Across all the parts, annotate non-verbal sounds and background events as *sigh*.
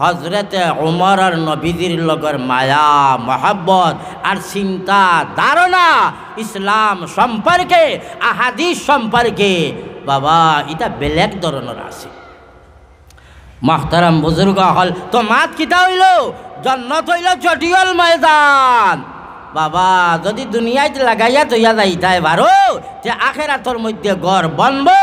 হজরতে ওমর আর নবীজির লগর মায়া মহাব্বত আর চিন্তা ধারণা ইসলাম সম্পর্কে আহাদিস সম্পর্কে বাবা এটা বেলেগ ধরনের আছে মাহতারাম বুজুর্গ হল তো মাত কিতা হইল জন্নত হইল হল ময়দান বাবা যদি দুনিয়ায় লাগাইয়া তৈয়া যাইতায় বারো যে আখেরাতর মধ্যে গড় বনবো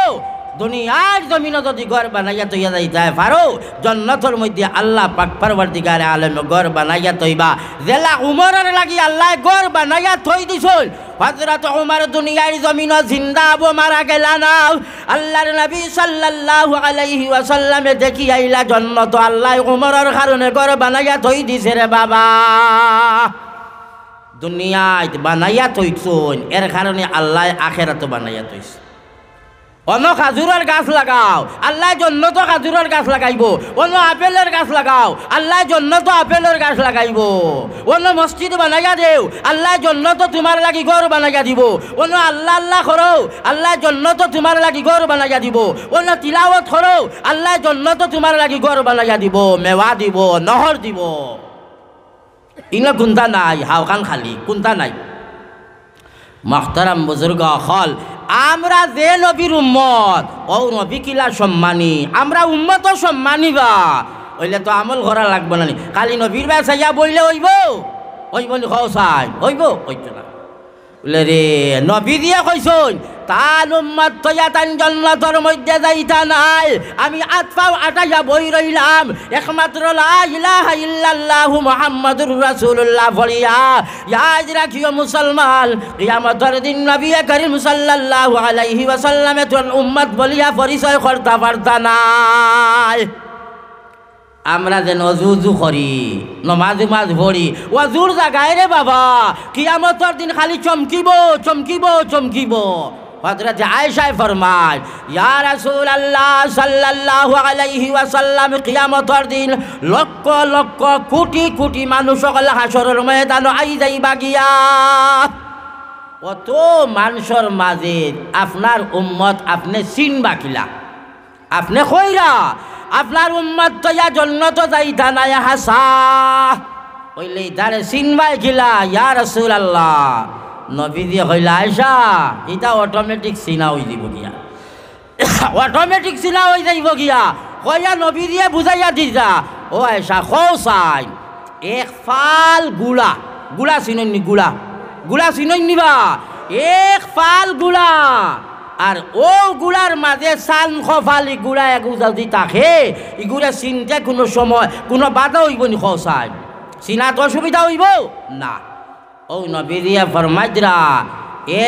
দুনিয়ার জমিন যদি ঘর বানাইয়া তৈয়া যায় পারো জন্নতর মধ্যে আল্লাহ পাক পরবর্তীকার আলম ঘর বানাইয়া তৈবা জেলা উমরের লাগি আল্লাহ ঘর বানাইয়া থই দিছল হজরত উমর দুনিয়ার জমিন জিন্দা আবো মারা গেলা না আল্লাহর নবী সাল্লাল্লাহু আলাইহি ওয়াসাল্লামে দেখি আইলা জন্নত আল্লাহ উমরের কারণে ঘর বানাইয়া থই দিছে রে বাবা দুনিয়ায় বানাইয়া থইছন এর কারণে আল্লাহ আখেরাত বানাইয়া থইছে অন্য খাজুরের গাছ লাগাও আল্লাহ জন্য তো খাজুরের গাছ লাগাইব অন্য আপেলের গাছ লাগাও আল্লাহ জন্য তো আপেলের গাছ লাগাইব অন্য মসজিদ বানাইয়া দেও আল্লাহ জন্য তো তোমার লাগি ঘর বানাইয়া দিব অন্য আল্লাহ আল্লাহ করো আল্লাহ জন্য তো তোমার লাগি ঘর বানাইয়া দিব অন্য তিলাওত করো আল্লাহ জন্য তো তোমার লাগি ঘর বানাইয়া দিব মেওয়া দিব নহর দিব ইংলা কোনটা নাই হাওকান খালি কোনটা নাই মাহতারাম বুজুর্গ হল আমরা যে নবীর উম্মত ও নবী কিলা সম্মানি আমরা উম্মত সম্মানী বা ওইলে তো আমল করা লাগবে না কালী নবীর ব্যবসা যা বললে হইব ওই বলি খাও সাই হইব হইতো না বলে রে নবী দিয়া কইসুন তার উম্মাদ তয়াতান জন্নাতর মধ্যে যাইতা নাই আমি আতফাও আটাইয়া বই রইলাম একমাত্র লা ইলাহা ইল্লাল্লাহ মুহাম্মাদুর রাসূলুল্লাহ বলিয়া ইয়াদ রাখিও মুসলমান কিয়ামতের দিন নবী করিম সাল্লাল্লাহু আলাইহি ওয়াসাল্লামে তোর উম্মত বলিয়া পরিচয় করতে পারতা নাই আমরা যে অজুজু করি নমাজ মাছ ভরি ওয়াজুর জাগায় রে বাবা কিয়ামতর দিন খালি চমকিব চমকিব চমকিব হজরত আয়েশায় ফরমায় ইয়া রাসূল আল্লাহ সাল্লাল্লাহু আলাইহি ওয়াসাল্লাম কিয়ামতর দিন লক্ষ লক্ষ কোটি কোটি মানুষ সকল হাসরের ময়দান আই যাইবা গিয়া কত মানুষের মাঝে আপনার উম্মত আপনি চিন বাকিলা আপনি কইরা আপনার উম্মাদ দয়া জন্য তো যাই দানায় হাসা কইলে দারে সিনবাই গিলা ইয়া রসুল আল্লাহ নবী দিয়ে হইলা আয়সা এটা অটোমেটিক চিনা হয়ে দিব গিয়া অটোমেটিক চিনা হয়ে যাইব গিয়া কইয়া নবী দিয়ে বুঝাইয়া দিতা ও আয়সা কৌ চাই এক ফাল গুড়া গুড়া নি গুড়া গুড়া চিননি নিবা এক ফাল গুড়া আর ও গুড়ার মাঝে সান খফালি গুড়া এক দি তাকে ইগুড়া চিনতে কোনো সময় কোনো বাধা হইব নি খসায় তো অসুবিধা হইব না ও নবীরিয়া ফরমাজরা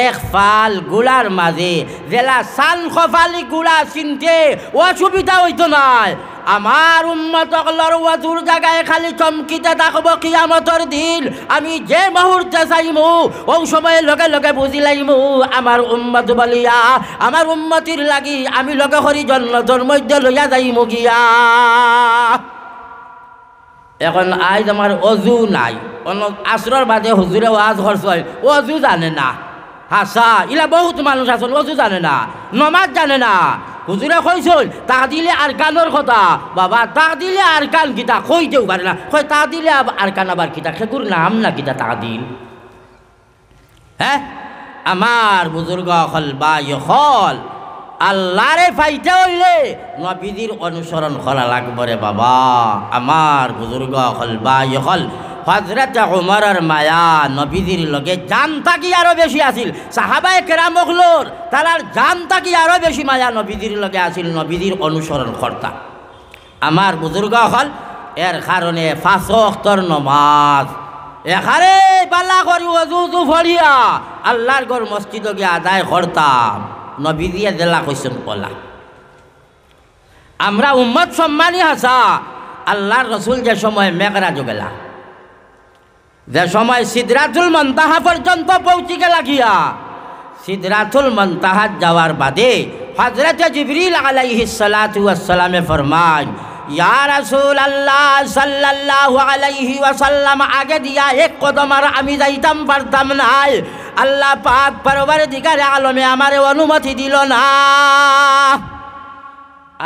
এক ফাল গুলার মাঝে জেলা সান খফালি গুলা চিনতে অসুবিধা হইতো নাই আমার উন্মতকলর ওয়াজুর জায়গায় খালি চমকিতে থাকবো কিয়ামতর দিন আমি যে মুহূর্তে চাইমু ও সময়ে লগে লগে বুঝি লাইমু আমার উম্মত বলিয়া আমার উন্মতির লাগি আমি লগে হরি জন্মতর মধ্যে লইয়া যাইমু গিয়া এখন আজ আমার অজু নাই অন্য আশ্রর বাদে হুজুরে ওয়াজ খরচ হয় অজু জানে না হাসা আচ্ছা, ইলা বহুত মানুষ আসল অজু জানে না নমাজ জানে না হুজুরে কইসল তা দিলে আর কানোর কথা বাবা তা দিলে আর কান কিতা কইতেও পারে না কই তা দিলে আর কান আবার কিতা খেকুর নাম না কিতা তা দিল হ্যাঁ আমার বুজুর্গ হল বা হল আল্লাহরে পাইতে হইলে নবীদের অনুসরণ করা লাগবরে বাবা আমার বুজুর্গ হল বা হল হজরত ওমরের মায়া নবীজির লগে জান থাকি আরও বেশি আছিল সাহাবায় কেরাম হলোর তারার জান থাকি আরও বেশি মায়া নবীজির লগে আছিল নবীজির অনুসরণ কর্তা আমার বুজুর্গ হল এর কারণে ফাঁসর নমাজ এখানে পাল্লা করি অজুজু ফড়িয়া আল্লাহর ঘর মসজিদ গিয়ে আদায় করতাম নবী দিয়ে দেলা কৈছেন কলা আমরা উম্মত সম্মানী হাসা আল্লাহর রসুল যে সময় মেঘরা যোগেলা যে সময় সিদ্ধাতুল মন্তাহা পর্যন্ত পৌঁছিকে লাগিয়া সিদ্ধাতুল মন্তাহাত যাওয়ার বাদে হজরত জিবরিল আলাইহি সালাতামে ফরমান আল্লাহ সাল্লাল্লাহু আলাইহি ওয়াসাল্লাম আগে দিয়া এক কদম আর আমি না আল্লাহ আমারে অনুমতি দিল না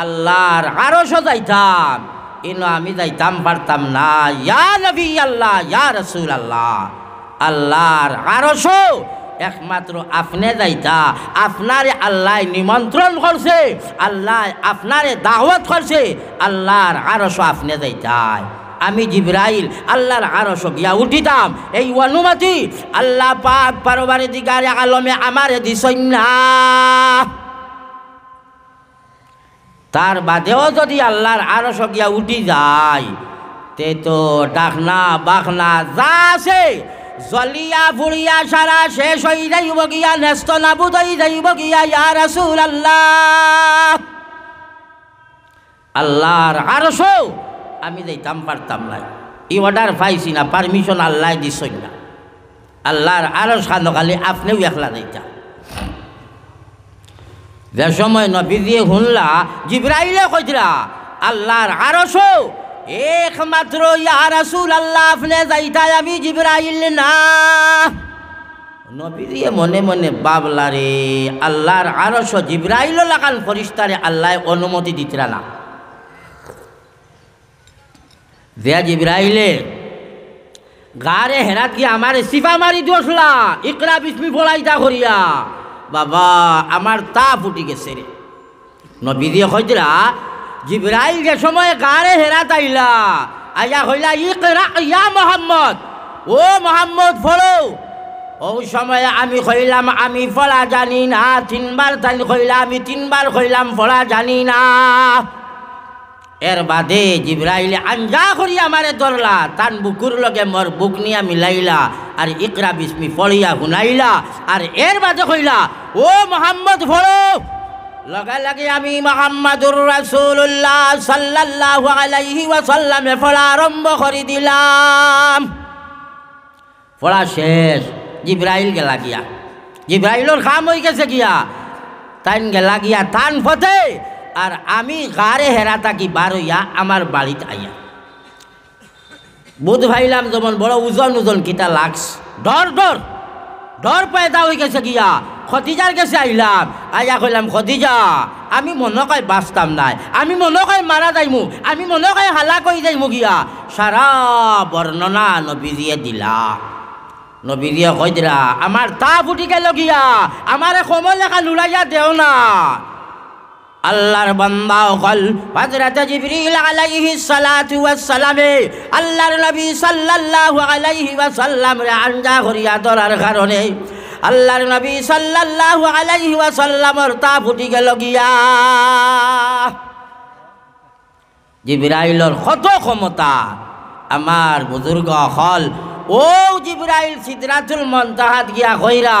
আল্লাহর আরশও যাইতাম ইনো আমি যাইতাম পারতাম না ইয়া নবী আল্লাহ ইয়া রসুল আল্লাহ আল্লাহর আরশো একমাত্র আপনি যাইতা আপনার আল্লাহ নিমন্ত্রণ করছে আল্লাহ আপনারে দাওয়াত করছে আল্লাহর আরশো আপনি যাইতায় আমি জিব্রাইল আল্লাহর আরশ গিয়া উঠিতাম এই অনুমতি আল্লাহ পাক পারবারে দিগারে আলমে আমারে দিছই না তার বাদেও যদি আল্লাহর আরো সকিয়া উঠি যায় তে তো ডাকনা বাখনা যা আছে জলিয়া ভুড়িয়া সারা শেষ হই যাইব গিয়া নেস্ত নাবুদ হই যাইব গিয়া ইয়ার আসুল আল্লাহ আল্লাহর আরশো আমি যাইতাম পারতাম না ই অর্ডার পাইছি না পারমিশন আল্লাহ দিস না আল্লাহর আরো সানো খালি আপনিও একলা যাইতাম যে সময় নবী দিয়ে শুনলা জিব্রাইলে কইতরা আল্লাহর আরশও একমাত্র ইয়া রাসূল আল্লাহ আপনি যাইতা আমি জিব্রাইল না নবী মনে মনে বাবলা রে আল্লাহর আরশ জিব্রাইল লাগান ফরিস্তারে আল্লাহ অনুমতি দিতরা না দেয়া জিব্রাইলে গারে হেরাত কি আমার সিফা মারি দোষলা ইকরা বিস্মি বলাই দা করিয়া বাবা আমার তা ফুটি গেছে রে নবীদি হইতরা জিব্রাইল যে সময় গাড়ে হেরা তাইলা আয়া হইলা ই কেরা ইয়া মোহাম্মদ ও মোহাম্মদ ফলো ওই সময় আমি কইলাম আমি ফলা জানি না তিনবার তাই কইলাম আমি তিনবার কইলাম ফলা জানি না এর বাদে জিব্রাইলে আঞ্জা করি আমারে ধরলা তান বুকুর লগে মর বুক নিয়া মিলাইলা আর ইকরা বিস্মি ফলিয়া হুনাইলা আর এর বাদে কইলা ও মোহাম্মদ ফলো লগা লাগে আমি মোহাম্মদুর রাসূলুল্লাহ সাল্লাল্লাহু আলাইহি ওয়াসাল্লামে ফলা আরম্ভ করে দিলাম ফলা শেষ জিব্রাইল গেলা গিয়া জিব্রাইলর খাম হয়ে গেছে গিয়া তাইন গেলা গিয়া তান ফতে আর আমি গারে হেরা থাকি বার হইয়া আমার বাড়িতে আইয়া বুধ ভাইলাম যেমন বড় ওজন ওজন কিতা লাগস ডর ডর ডর পয়দা হয়ে গেছে গিয়া খতিজার কাছে আইলাম আইয়া কইলাম খতিজা আমি মনকায় বাঁচতাম নাই আমি মনকায় মারা যাইমু আমি মনকায় হালা কই যাইমু গিয়া সারা বর্ণনা নবীজিয়ে দিলা নবীজিয়ে কই দিলা আমার তা ফুটি গেল গিয়া আমার সময় লেখা লুড়াইয়া দেও না আল্লাহর বান্দা হল হযরত জিবরিল আলাইহি সালাতু ওয়াস সালামে আল্লাহর নবী সাল্লাল্লাহু আলাইহি সালাম রে আঞ্জা করিয়া ধরার কারণে আল্লাহর নবী সাল্লাল্লাহু আলাইহি আর তা ফুটি গেল গিয়া জিবরাইলর কত ক্ষমতা আমার বুজুর্গ হল ও জিবরাইল সিদরাতুল মুনতাহাত গিয়া কইরা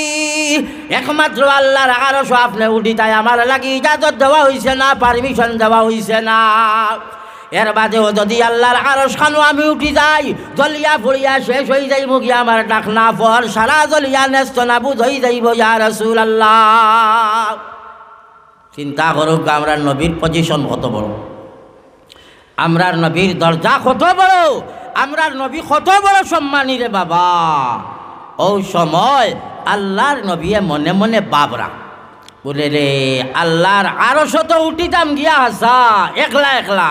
একমাত্র আল্লাহর আরশো নে উঠি তাই আমার লাগি ইজাজত দেওয়া হয়েছে না পারমিশন দেওয়া হয়েছে না এর বাদেও যদি আল্লাহর আরো সানু আমি উঠি যাই জলিয়া ফুড়িয়া শেষ হয়ে যাই মুখি আমার ডাক না পর সারা জলিয়া নেস্ত বুধ হয়ে যাইব ইয়ার রসুল আল্লাহ চিন্তা করুক আমরা নবীর পজিশন কত বড় আমরার নবীর দরজা কত বড় আমরার নবী কত বড় সম্মানী রে বাবা ও সময় আল্লাহর নবী মনে মনে বাবরা বলে রে আল্লাহর আরো শত উঠিতাম গিয়া হাসা একলা একলা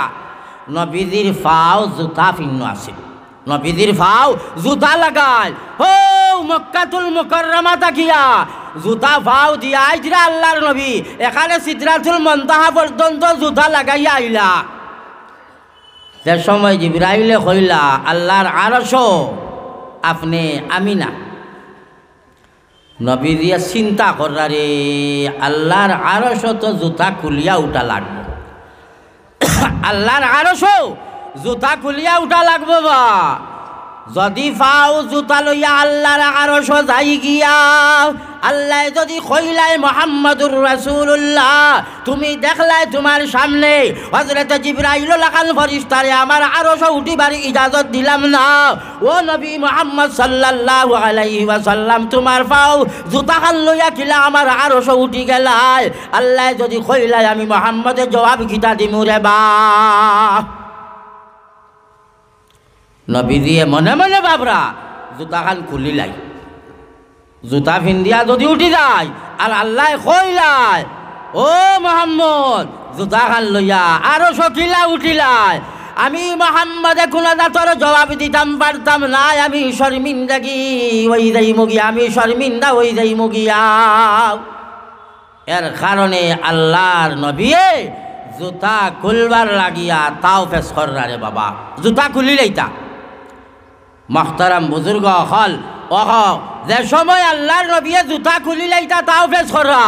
নবীজির ফাও জুতা ফিন্ন আছে নবীজির ফাও জুতা লাগাল হো মক্কাতুল মুকরমা তাকিয়া জুতা ফাও দিয়া আইজরা আল্লাহর নবী এখানে সিদ্রাতুল মন্তাহা পর্যন্ত জুতা লাগাইয়া আইলা যে সময় জিব্রাইলে কইলা আল্লাহর আরশ আপনি আমিনা নবীজিয়া চিন্তা রে আল্লাহর আরো শত জুতা খুলিয়া উঠা লাগবে *coughs* আল্লাহর আরো জুতা খুলিয়া উঠা লাগবো বা যদি ফাও জুতা লইয়া আল্লাহর আরো যাই গিয়া আল্লাহ যদি কইলাই মোহাম্মদুর রাসূলুল্লাহ তুমি দেখলাই তোমার সামনে হযরত জিবরাইল লাকাল ফরিস্তারে আমার আরো উঠিবার ইজাজত দিলাম না ও নবী মোহাম্মদ সাল্লাল্লাহু আলাইহি ওয়াসাল্লাম তোমার পাও জুতা খান লইয়া কিলা আমার আরো উঠি গেলাই আল্লাহ যদি কইলাই আমি মোহাম্মদের জবাব গীতা দিমু রে বা নবীজিয়ে মনে মনে বাবরা জোতাখান খুলিলাই জোতা ফিন্দিয়া যদি উঠি যায় আর আল্লাহ খইলাই ও মোহাম্মদ জোতাখান লইয়া আরো সখিলা উঠিলাই আমি মোহাম্মদে কোনো তোর জবাব দিতাম পারতাম না আমি কি ওই যাই মুগিয়া আমি শর্মিন্দা ওই যাই মুগিয়া এর কারণে আল্লাহর নবীয়ে জুতা খুলবার লাগিয়া তাও ফেস করারে বাবা জুতা লাইতা মাহতারাম বুজুর্গ হল অহ যে সময় আল্লাহর নবীয়ে জুতা খুলিলাইতা তাও ফেস করা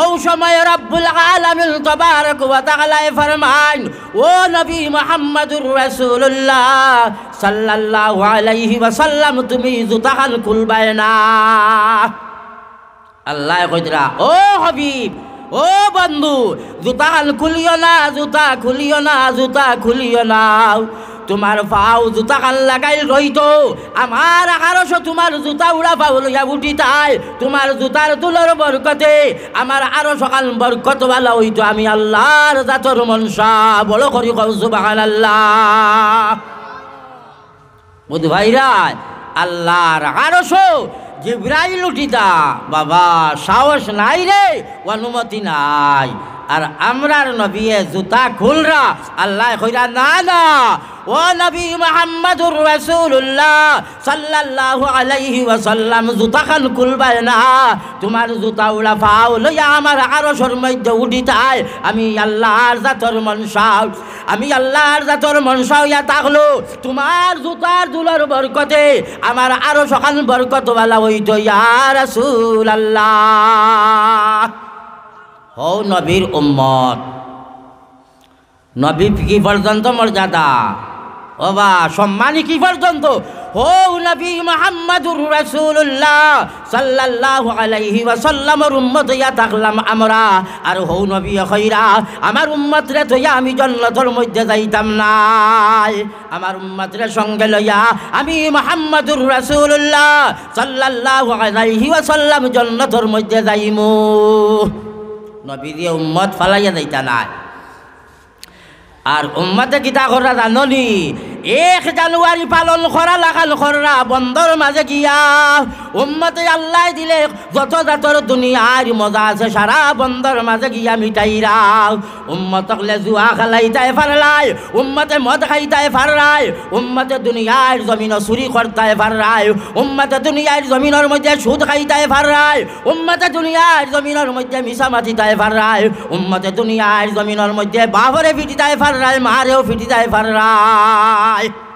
ও সময় রব্বুল আলামিন তবারক ওয়া তাআলা ফরমান ও নবী মুহাম্মদুর রাসূলুল্লাহ সাল্লাল্লাহু আলাইহি সাল্লাম তুমি জুতাহান খুলবাই না আল্লাহ কইতরা ও হাবিব ও বন্ধু জুতাহান খুলিও না জুতা খুলিও না জুতা খুলিও না তোমার পাও জুতা কাল লাগাই রইত আমার আকারশো তোমার জুতা উড়া পাও লইয়া তাই তোমার জুতার তুলোর বরকতে আমার আরো সকাল বরকতওয়ালা হইত আমি আল্লাহর জাতর মনসা বড় করি কৌসু বাগান আল্লাহ বুধ ভাইরা আল্লাহর আরশো জিব্রাইল উঠিতা বাবা সাহস নাই রে অনুমতি নাই আর আমরার নবিয়ে জুতা খুলরা আল্লাহ কইরা না না ও নবী মোহাম্মদুর রাসূলুল্লাহ সাল্লাল্লাহু আলাইহি ওয়াসাল্লাম জুতা খান খুলবাই না তোমার জুতা উড়া পাও লইয়া আমার আরশের মধ্যে উঠিতাই আমি আল্লাহর জাতর মনসাও আমি আল্লাহর জাতর মনসাও ইয়া তাকলো তোমার জুতার দুলার বরকতে আমার আরশ খান বরকতওয়ালা হইতো ইয়া রাসূলুল্লাহ হও নবীর উম্মত নবী কি পর্যন্ত মর্যাদা ও বা সম্মানী কি পর্যন্ত হৌ নবী মোহাম্মদুর রাসূলুল্লাহ সাল্লাল্লাহু আলাইহি ওয়াসাল্লামের উম্মত ইয়া থাকলাম আমরা আর হৌ নবী হইরা আমার উম্মত রে তো আমি জন্নতর মধ্যে যাইতাম না আমার উম্মত রে সঙ্গে লইয়া আমি মোহাম্মদুর রাসূলুল্লাহ সাল্লাল্লাহু আলাইহি ওয়াসাল্লাম জন্নতর মধ্যে যাইমু নবীদি উম্মত ফালাইয়া যাইতা নাই আর উম্মতে কিতা করা জাননি এক জানুয়ারি পালন করা লাগাল খররা বন্দর মাঝে গিয়া উম্মতে আল্লাহ দিলে যত জাতর দুনিয়ার মজা আছে সারা বন্দর মাঝে গিয়া মিটাইরা উম্মত হলে জুয়া খেলাইতাই ফারলাই উম্মতে মদ খাইতাই ফারলাই উম্মতে দুনিয়ার জমিন চুরি করতাই ফারলাই উম্মতে দুনিয়ার জমিনের মধ্যে সুদ খাইতাই ফারলাই উম্মতে দুনিয়ার জমিনের মধ্যে মিশা মাতিতাই ফারলাই উম্মতে দুনিয়ার জমিনের মধ্যে বাবরে ফিটিতাই ফারলাই মারেও ফিটিতাই ফারলাই die.